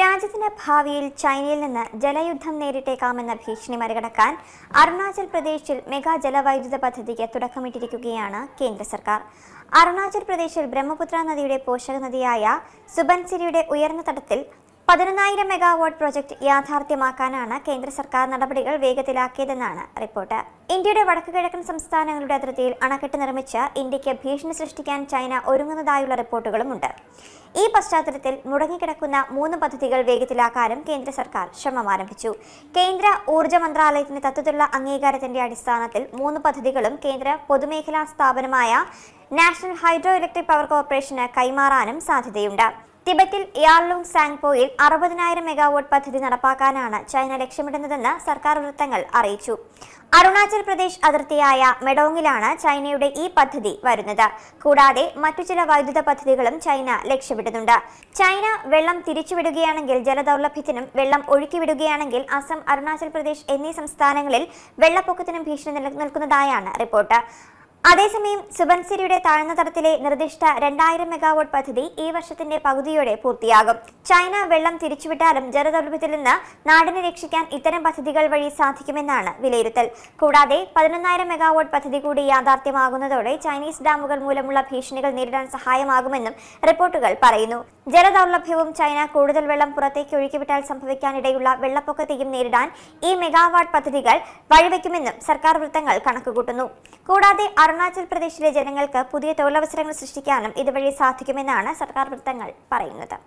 രാജ്യത്തിന്റെ ഭാവിയിൽ ചൈനയിൽ നിന്ന് ജലയുദ്ധം നേരിട്ടേക്കാമെന്ന ഭീഷണി മറികടക്കാൻ അരുണാചൽ പ്രദേശിൽ മെഗാ ജലവൈദ്യുത പദ്ധതിക്ക് തുടക്കമിട്ടിരിക്കുകയാണ് കേന്ദ്ര സർക്കാർ അരുണാചൽ പ്രദേശിൽ ബ്രഹ്മപുത്ര നദിയുടെ പോഷക നദിയായ സുബൻസിരിയുടെ ഉയർന്ന തടത്തിൽ പതിനൊന്നായിരം മെഗാവാട്ട് പ്രൊജക്ട് യാഥാർത്ഥ്യമാക്കാനാണ് കേന്ദ്ര സർക്കാർ നടപടികൾ വേഗത്തിലാക്കിയതെന്നാണ് റിപ്പോർട്ട് ഇന്ത്യയുടെ വടക്കുകിഴക്കൻ സംസ്ഥാനങ്ങളുടെ അതിർത്തിയിൽ അണക്കെട്ട് നിർമ്മിച്ച് ഇന്ത്യക്ക് ഭീഷണി സൃഷ്ടിക്കാൻ ചൈന ഒരുങ്ങുന്നതായുള്ള റിപ്പോർട്ടുകളുമുണ്ട് ഈ പശ്ചാത്തലത്തിൽ മുടങ്ങിക്കിടക്കുന്ന മൂന്ന് പദ്ധതികൾ വേഗത്തിലാക്കാനും കേന്ദ്ര സർക്കാർ ശ്രമം ആരംഭിച്ചു കേന്ദ്ര ഊർജ്ജ മന്ത്രാലയത്തിന്റെ തത്വത്തിലുള്ള അംഗീകാരത്തിന്റെ അടിസ്ഥാനത്തിൽ മൂന്ന് പദ്ധതികളും കേന്ദ്ര പൊതുമേഖലാ സ്ഥാപനമായ നാഷണൽ ഹൈഡ്രോ ഇലക്ട്രിക് പവർ കോർപ്പറേഷന് കൈമാറാനും സാധ്യതയുണ്ട് ടിബറ്റിൽ യാർലുങ് സാങ്പോയിൽ അറുപതിനായിരം മെഗാവാട്ട് പദ്ധതി നടപ്പാക്കാനാണ് ചൈന ലക്ഷ്യമിടുന്നതെന്ന് സർക്കാർ വൃത്തങ്ങൾ അറിയിച്ചു അരുണാചൽ പ്രദേശ് അതിർത്തിയായ മെഡോങ്ങിലാണ് ചൈനയുടെ ഈ പദ്ധതി വരുന്നത് കൂടാതെ മറ്റു ചില വൈദ്യുത പദ്ധതികളും ചൈന ലക്ഷ്യമിടുന്നുണ്ട് ചൈന വെള്ളം തിരിച്ചുവിടുകയാണെങ്കിൽ ജലദൌർലഭ്യത്തിനും വെള്ളം ഒഴുക്കിവിടുകയാണെങ്കിൽ അസം അരുണാചൽ പ്രദേശ് എന്നീ സംസ്ഥാനങ്ങളിൽ വെള്ളപ്പൊക്കത്തിനും ഭീഷണി നിലനിൽക്കുന്നതായാണ് റിപ്പോർട്ട് അതേസമയം സുബൻസിരിയുടെ താഴ്ന്ന തടത്തിലെ നിർദ്ദിഷ്ട രണ്ടായിരം മെഗാവാട്ട് പദ്ധതി ഈ വർഷത്തിന്റെ പകുതിയോടെ പൂർത്തിയാകും ചൈന വെള്ളം തിരിച്ചുവിട്ടാലും ജലദൗർഭ്യത്തിൽ നിന്ന് നാടിനെ രക്ഷിക്കാൻ ഇത്തരം പദ്ധതികൾ വഴി സാധിക്കുമെന്നാണ് വിലയിരുത്തൽ കൂടാതെ പതിനൊന്നായിരം മെഗാവാട്ട് പദ്ധതി കൂടി യാഥാർത്ഥ്യമാകുന്നതോടെ ചൈനീസ് ഡാമുകൾ മൂലമുള്ള ഭീഷണികൾ നേരിടാൻ സഹായമാകുമെന്നും റിപ്പോർട്ടുകൾ പറയുന്നു ജലദൗർലഭ്യവും ചൈന കൂടുതൽ വെള്ളം പുറത്തേക്ക് ഒഴുക്കിവിട്ടാൽ സംഭവിക്കാനിടയുള്ള വെള്ളപ്പൊക്കത്തെയും നേരിടാൻ ഈ മെഗാവാട്ട് പദ്ധതികൾ വഴിവെക്കുമെന്നും സർക്കാർ വൃത്തങ്ങൾ കണക്കുകൂട്ടുന്നു കൂടാതെ അരുണാചൽ പ്രദേശിലെ ജനങ്ങൾക്ക് പുതിയ തൊഴിലവസരങ്ങൾ സൃഷ്ടിക്കാനും ഇതുവഴി സാധിക്കുമെന്നാണ് സർക്കാർ വൃത്തങ്ങൾ പറയുന്നത്